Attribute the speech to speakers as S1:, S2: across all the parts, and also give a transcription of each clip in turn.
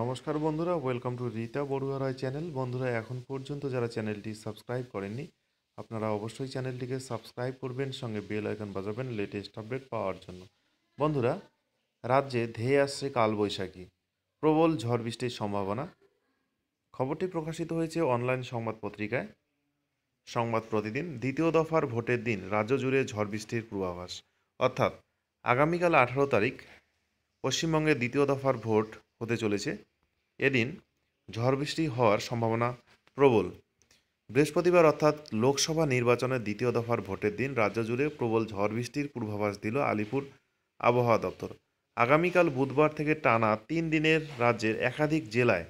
S1: নমস্কার বন্ধুরা welcome to Rita Barua Roy channel বন্ধুরা এখন পর্যন্ত যারা চ্যানেলটি সাবস্ক্রাইব করেননি আপনারা অবশ্যই চ্যানেলটিকে সাবস্ক্রাইব করবেন সঙ্গে বেল আইকন বাজাবেন লেটেস্ট আপডেট পাওয়ার জন্য বন্ধুরা রাজ্যে ধেয়ে আসছে কালবৈশাখী প্রবল ঝড় বৃষ্টির সম্ভাবনা খবরটি প্রকাশিত হয়েছে অনলাইন সংবাদ পত্রিকায় সংবাদ প্রতিদিন দ্বিতীয় দফার ভোটের দিন রাজ্য জুড়ে ঝড় বৃষ্টির পূর্বাভাস অর্থাৎ আগামীকাল আঠারো তারিখ পশ্চিমবঙ্গে দ্বিতীয় দফার ভোট হতে চলেছে এদিন ঝড় বৃষ্টি হওয়ার সম্ভাবনা প্রবল বৃহস্পতিবার অর্থাৎ লোকসভা নির্বাচনের দ্বিতীয় দফার ভোটের দিন রাজ্য জুড়ে প্রবল ঝড় বৃষ্টির পূর্বাভাস দিল আলিপুর আবহাওয়া দপ্তর আগামীকাল বুধবার থেকে টানা তিন দিনের রাজ্যের একাধিক জেলায়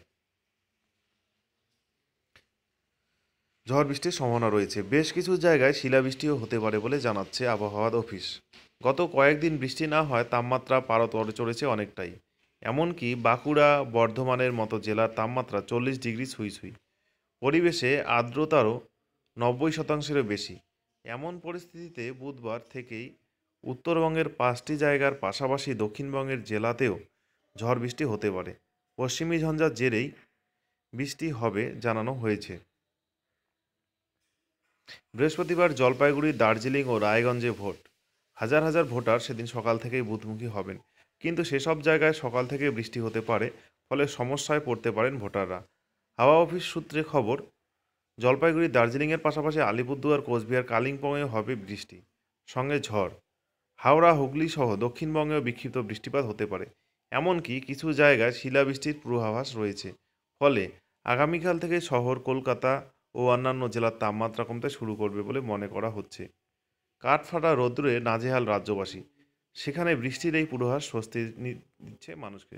S1: ঝড় বৃষ্টির সম্ভাবনা রয়েছে বেশ কিছু জায়গায় শিলাবৃষ্টিও হতে পারে বলে জানাচ্ছে আবহাওয়া অফিস গত কয়েকদিন বৃষ্টি না হয় তাপমাত্রা পারত চড়েছে অনেকটাই এমনকি বাঁকুড়া বর্ধমানের মতো জেলার তাপমাত্রা চল্লিশ ডিগ্রি সুই সুই পরিবেশে আর্দ্রতারও নব্বই শতাংশেরও বেশি এমন পরিস্থিতিতে বুধবার থেকেই উত্তরবঙ্গের পাঁচটি জায়গার পাশাপাশি দক্ষিণবঙ্গের জেলাতেও ঝড় বৃষ্টি হতে পারে পশ্চিমী ঝঞ্ঝার জেরেই বৃষ্টি হবে জানানো হয়েছে বৃহস্পতিবার জলপাইগুড়ি দার্জিলিং ও রায়গঞ্জে ভোট হাজার হাজার ভোটার সেদিন সকাল থেকেই বুধমুখী হবেন কিন্তু সেসব জায়গায় সকাল থেকে বৃষ্টি হতে পারে ফলে সমস্যায় পড়তে পারেন ভোটাররা হাওয়া অফিস সূত্রে খবর জলপাইগুড়ি দার্জিলিংয়ের পাশাপাশি আলিপুরদুয়ার কোচবিহার কালিম্পংয়ে হবে বৃষ্টি সঙ্গে ঝড় হাওড়া হুগলি সহ দক্ষিণবঙ্গেও বিক্ষিপ্ত বৃষ্টিপাত হতে পারে এমনকি কিছু জায়গায় শিলাবৃষ্টির পূর্বাভাস রয়েছে ফলে আগামীকাল থেকে শহর কলকাতা ও অন্যান্য জেলার তাপমাত্রা কমতে শুরু করবে বলে মনে করা হচ্ছে কাঠফাটা রোদ্রে নাজেহাল রাজ্যবাসী সেখানে বৃষ্টির এই পূর্বাভাস স্বস্তি দিচ্ছে মানুষকে